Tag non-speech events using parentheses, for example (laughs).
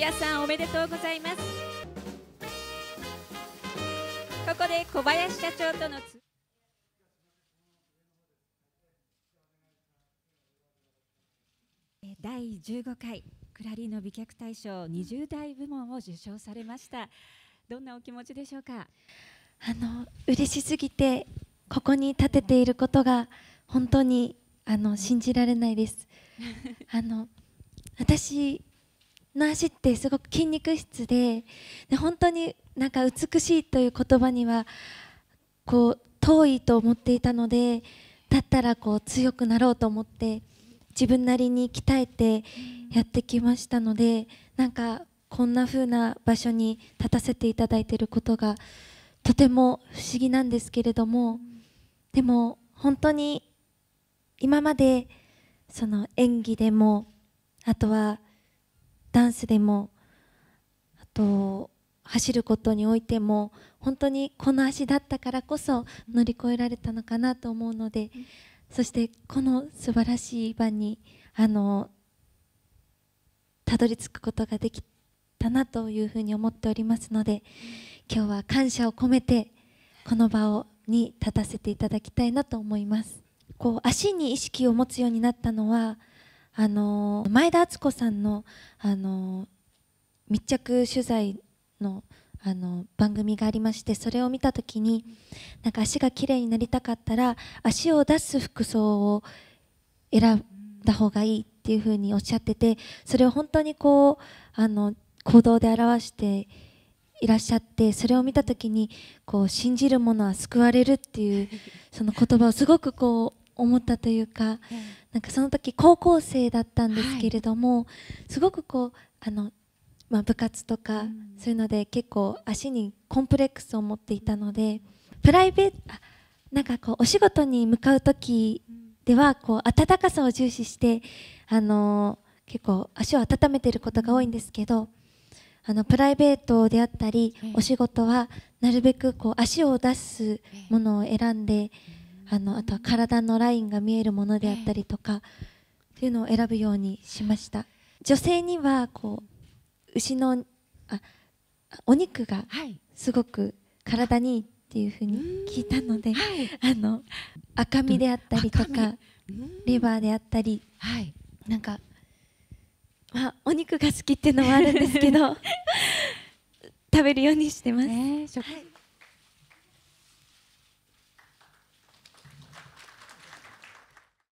屋さんおめでとうございますここで小林社長との第15回クラリーの美脚大賞20代部門を受賞されましたどんなお気持ちでしょうかあの嬉しすぎてここに立てていることが本当にあの信じられないです (laughs) あの私の足ってすごく筋肉質でで本当になんか美しいという言葉にはこう遠いと思っていたのでだったらこう強くなろうと思って自分なりに鍛えてやってきましたのでなんかこんな風な場所に立たせていただいていることがとても不思議なんですけれどもでも本当に今までその演技でもあとはダンスでもあと走ることにおいても本当にこの足だったからこそ乗り越えられたのかなと思うので、そしてこの素晴らしい場にあのたどり着くことができたなというふうに思っておりますので今日は感謝を込めてこの場をに立たせていただきたいなと思います。こう足に意識を持つようになったのはあの前田敦子さんのあの密着取材のあの番組がありましてそれを見た時になんか足が綺麗になりたかったら足を出す服装を選んだ方がいいっていうふうにおっしゃっててそれを本当にこうあの行動で表していらっしゃってそれを見た時にこう信じる者は救われるっていうその言葉をすごくこう思ったというか、なんかその時高校生だったんですけれども、はい、すごくこうあの、まあ、部活とか、そういうので結構足にコンプレックスを持っていたのでプライベートなんかこうお仕事に向かう時ではこう温かさを重視して、あのー、結構足を温めてることが多いんですけどあのプライベートであったりお仕事はなるべくこう足を出すものを選んで。あのあとは体のラインが見えるものであったりとか、ていうのを選ぶようにしました女性にはこう牛のあお肉がすごく体にいいっていうふうに聞いたので、はい、あの赤身であったりとかレバーであったり、はい、なんか、まあ、お肉が好きっていうのもあるんですけど (laughs) 食べるようにしてます。